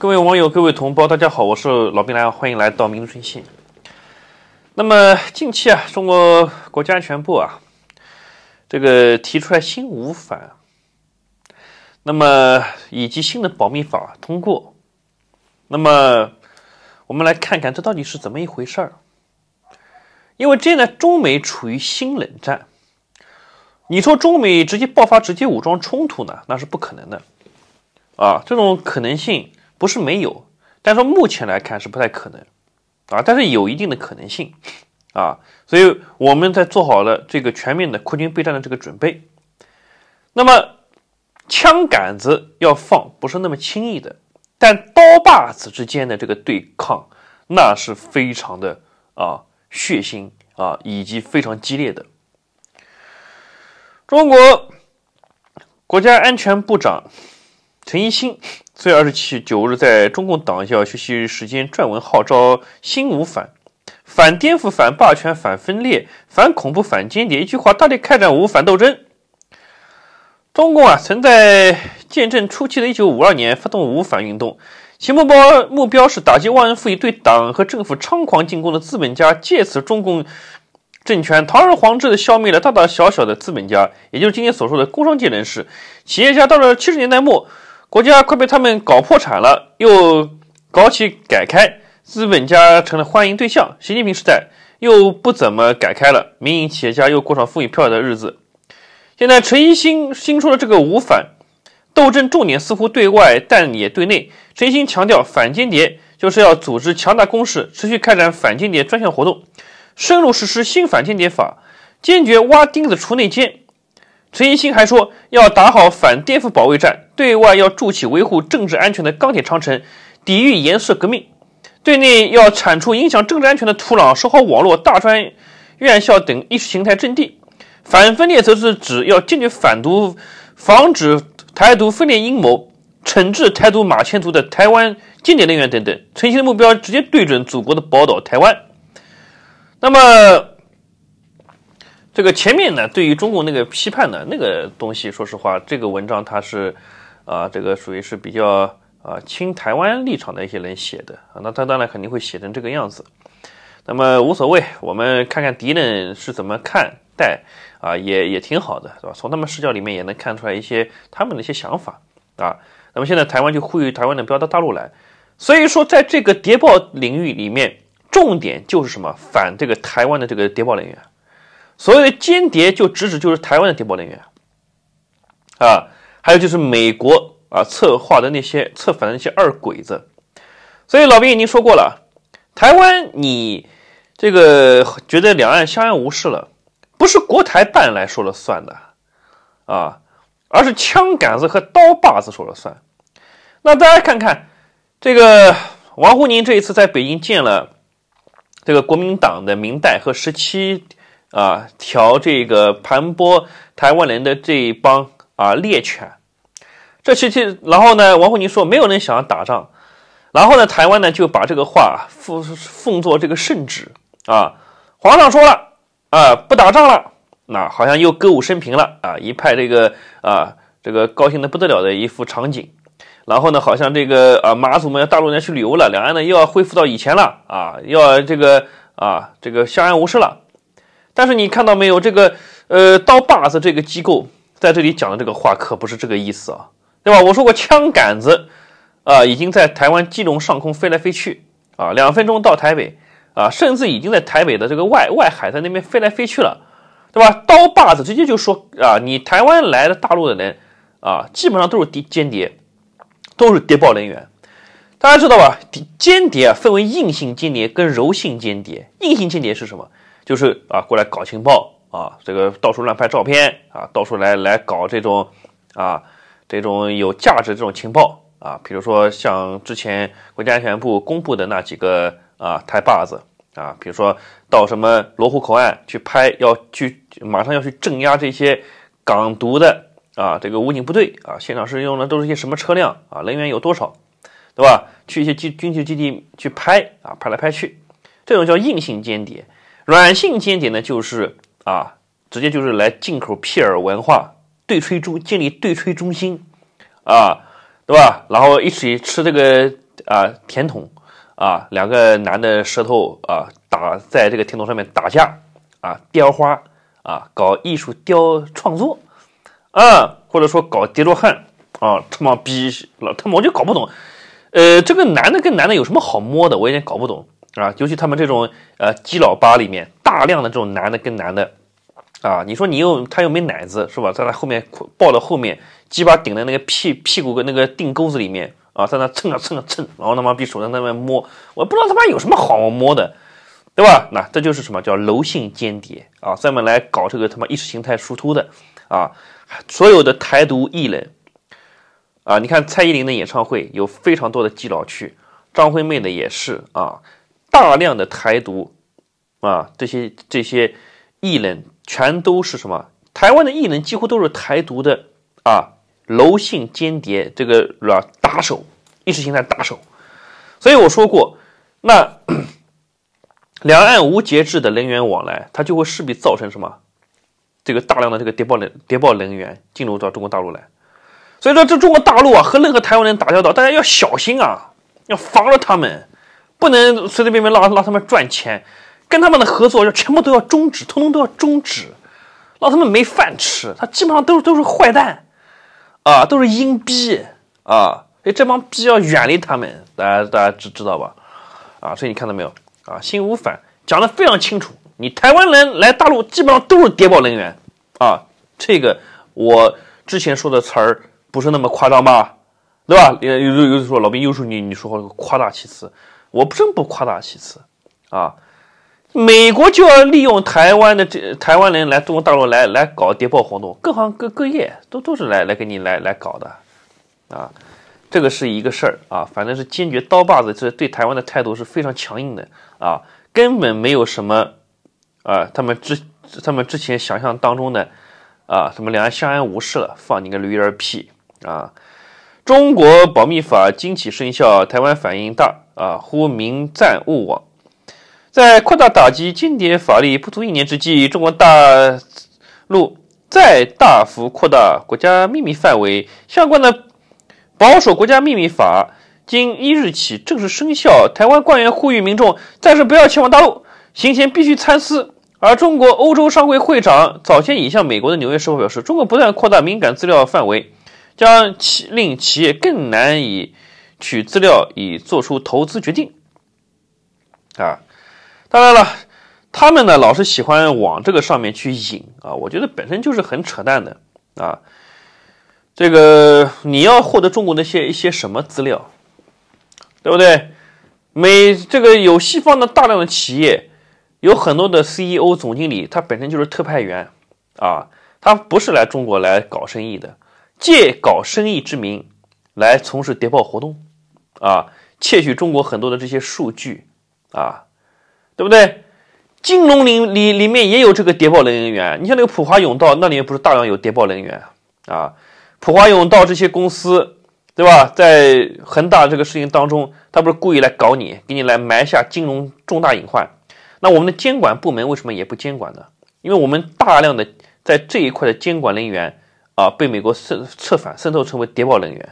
各位网友，各位同胞，大家好，我是老兵来，欢迎来到民族征信。那么近期啊，中国国家安全部啊，这个提出来新五反，那么以及新的保密法通过，那么我们来看看这到底是怎么一回事儿。因为这呢，中美处于新冷战，你说中美直接爆发直接武装冲突呢，那是不可能的啊，这种可能性。不是没有，但是目前来看是不太可能，啊，但是有一定的可能性，啊，所以我们在做好了这个全面的扩军备战的这个准备，那么枪杆子要放不是那么轻易的，但刀把子之间的这个对抗，那是非常的啊血腥啊，以及非常激烈的。中国国家安全部长陈一新。四月二十七、九日在中共党校学习时间撰文号召：新五反，反颠覆、反霸权、反分裂、反恐怖、反间谍。一句话，大力开展五反斗争。中共啊，曾在建政初期的一九五二年发动五反运动，其目标目标是打击忘恩负义、对党和政府猖狂进攻的资本家。借此，中共政权堂而皇之的消灭了大大小小的资本家，也就是今天所说的工商界人士、企业家。到了七十年代末。国家快被他们搞破产了，又搞起改开，资本家成了欢迎对象。习近平时代又不怎么改开了，民营企业家又过上富裕漂亮的日子。现在陈一新新出了这个“五反”斗争重点似乎对外，但也对内。陈一新强调，反间谍就是要组织强大攻势，持续开展反间谍专项活动，深入实施新反间谍法，坚决挖钉子除内奸。陈一新还说，要打好反颠覆保卫战，对外要筑起维护政治安全的钢铁长城，抵御颜色革命；对内要铲除影响政治安全的土壤，守好网络、大专院校等意识形态阵地。反分裂则是指要坚决反独，防止台独分裂阴谋，惩治台独马前卒的台湾间谍人员等等。陈新的目标直接对准祖国的宝岛台湾。那么。这个前面呢，对于中国那个批判的那个东西，说实话，这个文章它是，啊，这个属于是比较啊亲台湾立场的一些人写的啊，那他当然肯定会写成这个样子。那么无所谓，我们看看敌人是怎么看待啊，也也挺好的，是吧？从他们视角里面也能看出来一些他们的一些想法啊。那么现在台湾就呼吁台湾的不要到大陆来，所以说在这个谍报领域里面，重点就是什么？反这个台湾的这个谍报人员。所谓的间谍，就直指就是台湾的谍报人员啊，还有就是美国啊策划的那些策反的那些二鬼子。所以老兵已经说过了，台湾你这个觉得两岸相安无事了，不是国台办来说了算的啊，而是枪杆子和刀把子说了算。那大家看看这个王沪宁这一次在北京见了这个国民党的明代和十七。啊，调这个盘剥台湾人的这一帮啊猎犬，这其期，然后呢，王沪宁说没有人想要打仗，然后呢，台湾呢就把这个话奉奉作这个圣旨啊，皇上说了啊，不打仗了，那好像又歌舞升平了啊，一派这个啊这个高兴的不得了的一副场景，然后呢，好像这个啊马祖们要大陆人去旅游了，两岸呢又要恢复到以前了啊，要这个啊这个相安无事了。但是你看到没有，这个呃刀把子这个机构在这里讲的这个话可不是这个意思啊，对吧？我说过枪杆子啊已经在台湾基隆上空飞来飞去啊，两分钟到台北啊，甚至已经在台北的这个外外海在那边飞来飞去了，对吧？刀把子直接就说啊，你台湾来的大陆的人啊，基本上都是谍间谍，都是谍报人员，大家知道吧？谍间谍啊分为硬性间谍跟柔性间谍，硬性间谍是什么？就是啊，过来搞情报啊，这个到处乱拍照片啊，到处来来搞这种啊，这种有价值这种情报啊，比如说像之前国家安全部公布的那几个啊台把子啊，比如说到什么罗湖口岸去拍，要去马上要去镇压这些港独的啊，这个武警部队啊，现场是用的都是一些什么车辆啊，人员有多少，对吧？去一些军军事基地去拍啊，拍来拍去，这种叫硬性间谍。软性间谍呢，就是啊，直接就是来进口屁尔文化，对吹中建立对吹中心，啊，对吧？然后一起吃这个啊甜筒，啊，两个男的舌头啊打在这个甜筒上面打架，啊雕花，啊搞艺术雕创作，啊或者说搞叠罗汉，啊他妈逼老他妈我就搞不懂，呃，这个男的跟男的有什么好摸的，我有点搞不懂。啊，尤其他们这种呃基佬吧里面大量的这种男的跟男的，啊，你说你又他又没奶子是吧？在那后面抱到后面，鸡巴顶在那个屁屁股跟那个腚沟子里面啊，在那蹭啊蹭啊蹭，然后他妈比手在那边摸，我不知道他妈有什么好摸的，对吧？那这就是什么叫柔性间谍啊？专门来搞这个他妈意识形态输出的啊！所有的台独艺人啊，你看蔡依林的演唱会有非常多的基佬去，张惠妹的也是啊。大量的台独啊，这些这些异人全都是什么？台湾的异人几乎都是台独的啊，柔性间谍，这个吧，打手，意识形态打手。所以我说过，那 两岸无节制的人员往来，它就会势必造成什么？这个大量的这个谍报人谍报人员进入到中国大陆来。所以说，这中国大陆啊，和任何台湾人打交道，大家要小心啊，要防着他们。不能随随便便让让他们赚钱，跟他们的合作要全部都要终止，通通都要终止，让他们没饭吃。他基本上都都是坏蛋，啊，都是阴逼啊，所以这帮逼要远离他们。大家大家知知道吧？啊，所以你看到没有？啊，心无反讲的非常清楚。你台湾人来大陆基本上都是谍报人员，啊，这个我之前说的词儿不是那么夸张吧？对吧？有有的说老兵，又说你你说话夸大其词。我不真不夸大其词，啊，美国就要利用台湾的这台湾人来中国大陆来来搞谍报活动，各行各业都都是来来给你来来搞的，啊，这个是一个事儿啊，反正是坚决刀把子，这对台湾的态度是非常强硬的啊，根本没有什么，啊，他们之他们之前想象当中的，啊，什么两岸相安无事了，放你个驴儿屁啊！中国保密法今起生效，台湾反应大啊，呼民暂勿往。在扩大打击间谍法律不足一年之际，中国大陆再大幅扩大国家秘密范围，相关的保守国家秘密法今一日起正式生效。台湾官员呼吁民众暂时不要前往大陆，行前必须参思。而中国欧洲商会会长早前已向美国的纽约时报表示，中国不断扩大敏感资料范围。将企令企业更难以取资料以做出投资决定啊！当然了，他们呢老是喜欢往这个上面去引啊，我觉得本身就是很扯淡的啊！这个你要获得中国那些一些什么资料，对不对？美这个有西方的大量的企业，有很多的 CEO 总经理，他本身就是特派员啊，他不是来中国来搞生意的。借搞生意之名来从事谍报活动，啊，窃取中国很多的这些数据，啊，对不对？金融领里里面也有这个谍报人员，你像那个普华永道，那里面不是大量有谍报人员啊？普华永道这些公司，对吧？在恒大这个事情当中，他不是故意来搞你，给你来埋下金融重大隐患？那我们的监管部门为什么也不监管呢？因为我们大量的在这一块的监管人员。啊，被美国策策反渗透成为谍报人员，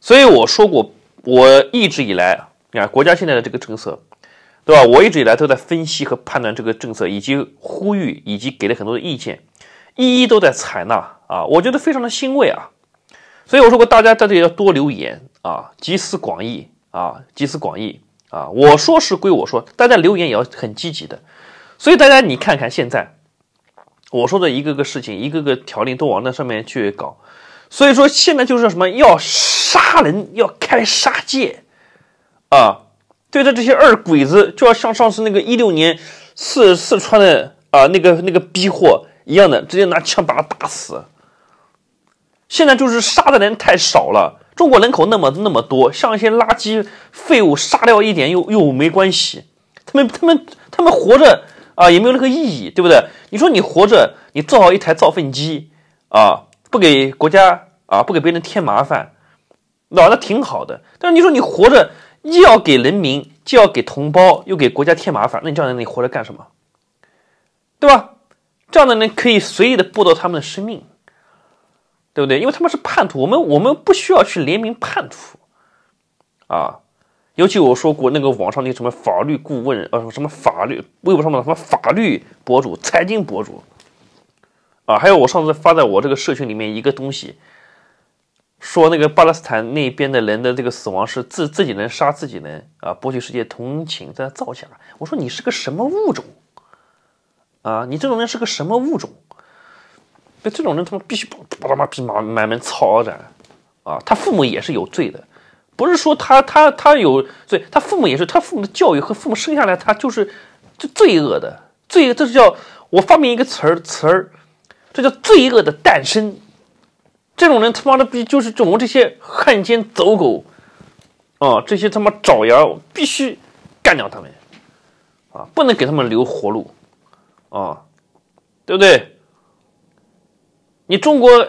所以我说过，我一直以来，你看国家现在的这个政策，对吧？我一直以来都在分析和判断这个政策，以及呼吁，以及给了很多的意见，一一都在采纳啊，我觉得非常的欣慰啊。所以我说过，大家在这里要多留言啊，集思广益啊，集思广益啊。我说是归我说，大家留言也要很积极的。所以大家你看看现在。我说的一个个事情，一个个条令都往那上面去搞，所以说现在就是什么要杀人，要开杀戒，啊，对着这些二鬼子，就要像上次那个一六年四四川的啊那个那个逼货一样的，直接拿枪把他打死。现在就是杀的人太少了，中国人口那么那么多，像一些垃圾废物，杀掉一点又又没关系，他们他们他们活着。啊，也没有那个意义，对不对？你说你活着，你做好一台造粪机，啊，不给国家啊，不给别人添麻烦，那那挺好的。但是你说你活着，既要给人民，既要给同胞，又给国家添麻烦，那你这样的人你活着干什么？对吧？这样的人可以随意的剥夺他们的生命，对不对？因为他们是叛徒，我们我们不需要去怜悯叛徒，啊。尤其我说过那个网上那什么法律顾问，呃，什么法律微博上面的什么法律博主、财经博主，啊，还有我上次发在我这个社群里面一个东西，说那个巴勒斯坦那边的人的这个死亡是自自己人杀自己人啊，博取世界同情在造假。我说你是个什么物种？啊，你这种人是个什么物种？对，这种人他妈必须把他妈逼满满门抄斩，啊，他父母也是有罪的。不是说他他他有，罪，他父母也是他父母的教育和父母生下来他就是，就罪恶的罪，这是叫我发明一个词儿词儿，这叫罪恶的诞生。这种人他妈的逼就是中国这些汉奸走狗，啊，这些他妈爪牙必须干掉他们，啊，不能给他们留活路，啊，对不对？你中国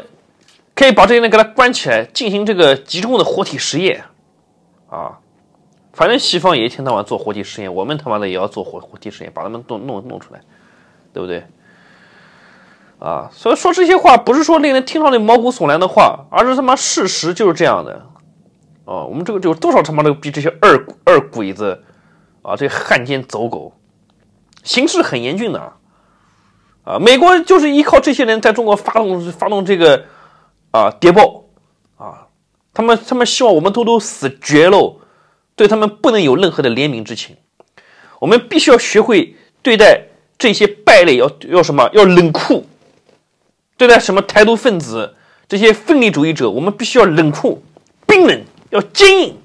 可以把这些人给他关起来，进行这个集中的活体实验。啊，反正西方也一天到晚做活体实验，我们他妈的也要做活活体实验，把他们都弄弄出来，对不对？啊，所以说这些话不是说令人听上去毛骨悚然的话，而是他妈事实就是这样的。啊，我们这个有多少他妈的逼这些二二鬼子啊，这汉奸走狗，形势很严峻的。啊，美国就是依靠这些人在中国发动发动这个啊谍报。他们他们希望我们偷偷死绝喽，对他们不能有任何的怜悯之情。我们必须要学会对待这些败类，要要什么？要冷酷。对待什么台独分子这些分离主义者，我们必须要冷酷、冰冷，要坚硬，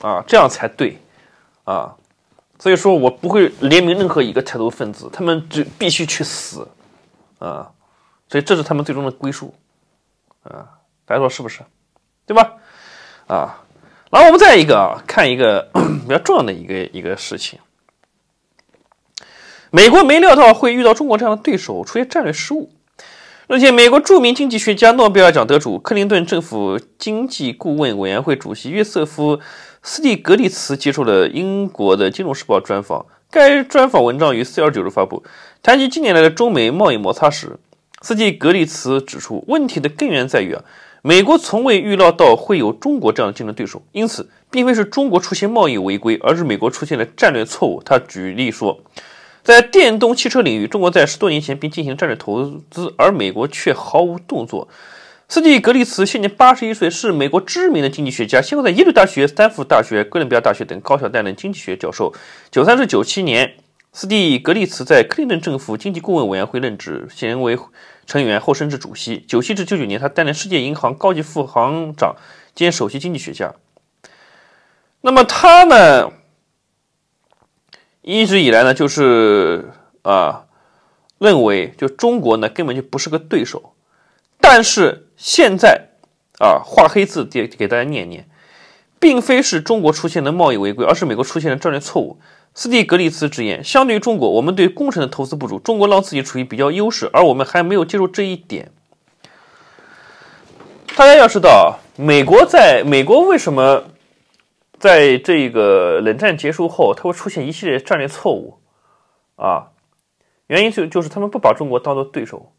啊，这样才对，啊，所以说我不会怜悯任何一个台独分子，他们就必须去死，啊，所以这是他们最终的归宿，啊，大家说是不是？对吧？啊，然后我们再一个啊，看一个 比较重要的一个一个事情。美国没料到会遇到中国这样的对手，出现战略失误。日前，美国著名经济学家、诺贝尔奖得主、克林顿政府经济顾问委员会主席约瑟夫·斯蒂格利茨接受了英国的《金融时报》专访。该专访文章于四月二十九日发布。谈及近年来的中美贸易摩擦时，斯蒂格利茨指出，问题的根源在于啊。美国从未预料到会有中国这样的竞争对手，因此并非是中国出现贸易违规，而是美国出现了战略错误。他举例说，在电动汽车领域，中国在十多年前便进行战略投资，而美国却毫无动作。斯蒂格利茨现年八十一岁，是美国知名的经济学家，先后在耶鲁大学、斯坦福大学、哥伦比亚大学等高校担任经济学教授。九三至九七年，斯蒂格利茨在克林顿政府经济顾问委员会任职，现为。成员后升至主席。九七至九九年，他担任世界银行高级副行长兼首席经济学家。那么他呢，一直以来呢，就是啊，认为就中国呢根本就不是个对手。但是现在啊，画黑字给给大家念念，并非是中国出现的贸易违规，而是美国出现的战略错误。斯蒂格利茨直言，相对于中国，我们对工程的投资不足。中国让自己处于比较优势，而我们还没有接受这一点。大家要知道，美国在美国为什么在这个冷战结束后，它会出现一系列战略错误啊？原因就就是他们不把中国当做对手，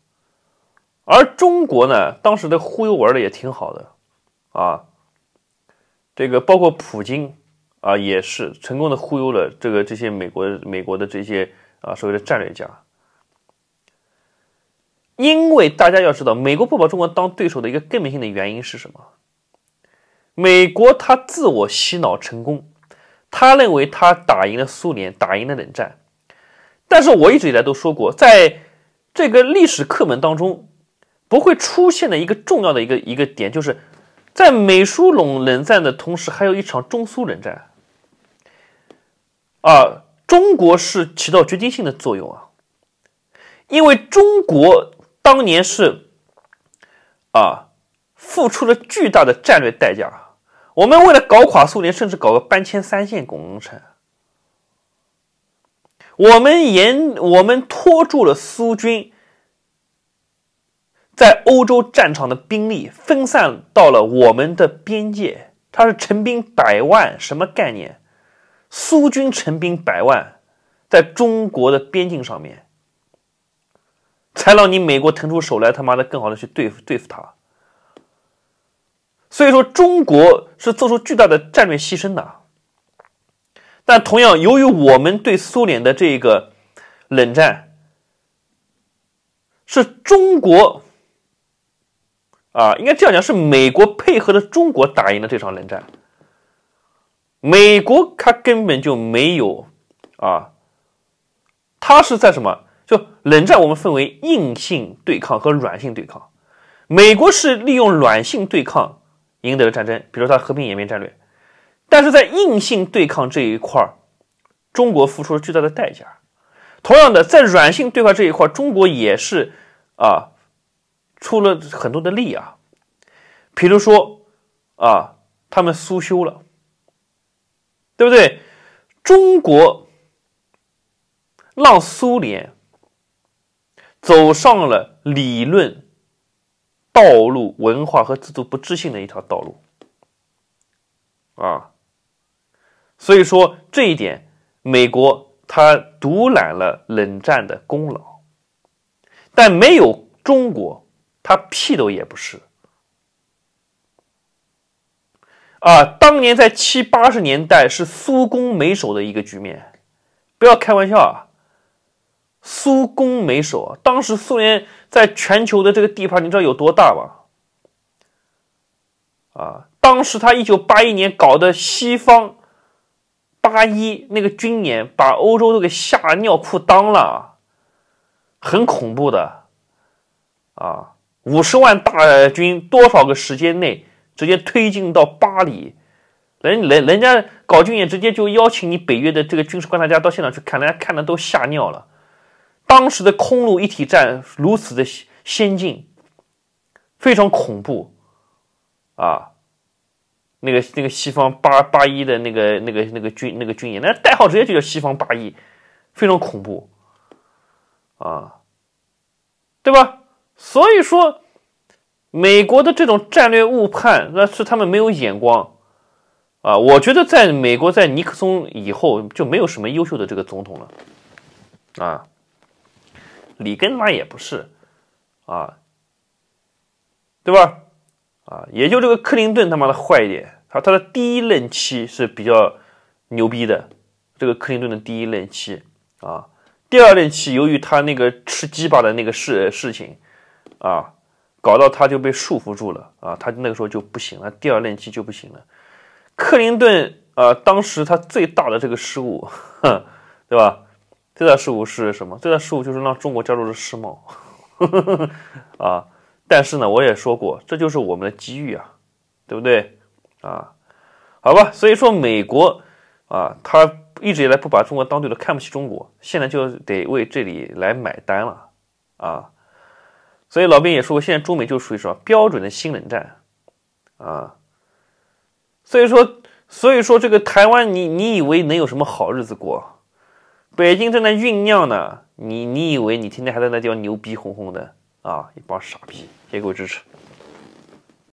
而中国呢，当时的忽悠玩的也挺好的啊。这个包括普京。啊，也是成功的忽悠了这个这些美国美国的这些啊所谓的战略家，因为大家要知道，美国不把中国当对手的一个根本性的原因是什么？美国他自我洗脑成功，他认为他打赢了苏联，打赢了冷战。但是我一直以来都说过，在这个历史课本当中不会出现的一个重要的一个一个点，就是在美苏冷冷战的同时，还有一场中苏冷战。啊，中国是起到决定性的作用啊，因为中国当年是啊，付出了巨大的战略代价。我们为了搞垮苏联，甚至搞个搬迁三线工程。我们沿我们拖住了苏军在欧洲战场的兵力，分散到了我们的边界。他是成兵百万，什么概念？苏军成兵百万，在中国的边境上面，才让你美国腾出手来，他妈的更好的去对付对付他。所以说，中国是做出巨大的战略牺牲的。但同样，由于我们对苏联的这个冷战，是中国，啊，应该这样讲，是美国配合着中国打赢了这场冷战。美国它根本就没有，啊，它是在什么？就冷战，我们分为硬性对抗和软性对抗。美国是利用软性对抗赢得了战争，比如它和平演变战略。但是在硬性对抗这一块儿，中国付出了巨大的代价。同样的，在软性对抗这一块，中国也是啊，出了很多的力啊，比如说啊，他们苏修了。对不对？中国让苏联走上了理论、道路、文化和制度不自信的一条道路啊！所以说这一点，美国他独揽了冷战的功劳，但没有中国，他屁都也不是。啊，当年在七八十年代是苏攻美守的一个局面，不要开玩笑啊！苏攻美守，当时苏联在全球的这个地盘，你知道有多大吧？啊，当时他一九八一年搞的西方八一那个军演，把欧洲都给吓尿裤裆了，很恐怖的啊！五十万大军，多少个时间内？直接推进到巴黎，人人人家搞军演，直接就邀请你北约的这个军事观察家到现场去看，人家看的都吓尿了。当时的空陆一体战如此的先进，非常恐怖啊！那个那个西方八八一的那个那个那个军那个军演，那代号直接就叫西方八一，非常恐怖啊，对吧？所以说。美国的这种战略误判，那是他们没有眼光啊！我觉得在美国，在尼克松以后就没有什么优秀的这个总统了啊，里根那也不是啊，对吧？啊，也就这个克林顿他妈的坏一点，他他的第一任期是比较牛逼的，这个克林顿的第一任期啊，第二任期由于他那个吃鸡巴的那个事事情啊。搞到他就被束缚住了啊，他那个时候就不行了，第二任期就不行了。克林顿啊，当时他最大的这个失误，对吧？最大失误是什么？最大失误就是让中国加入了世贸啊。但是呢，我也说过，这就是我们的机遇啊，对不对？啊，好吧，所以说美国啊，他一直以来不把中国当对的，看不起中国，现在就得为这里来买单了啊。所以老兵也说，现在中美就属于什么标准的新冷战，啊，所以说，所以说这个台湾，你你以为能有什么好日子过？北京正在酝酿呢，你你以为你天天还在那叫牛逼哄哄的啊？一帮傻逼，谢谢各位支持。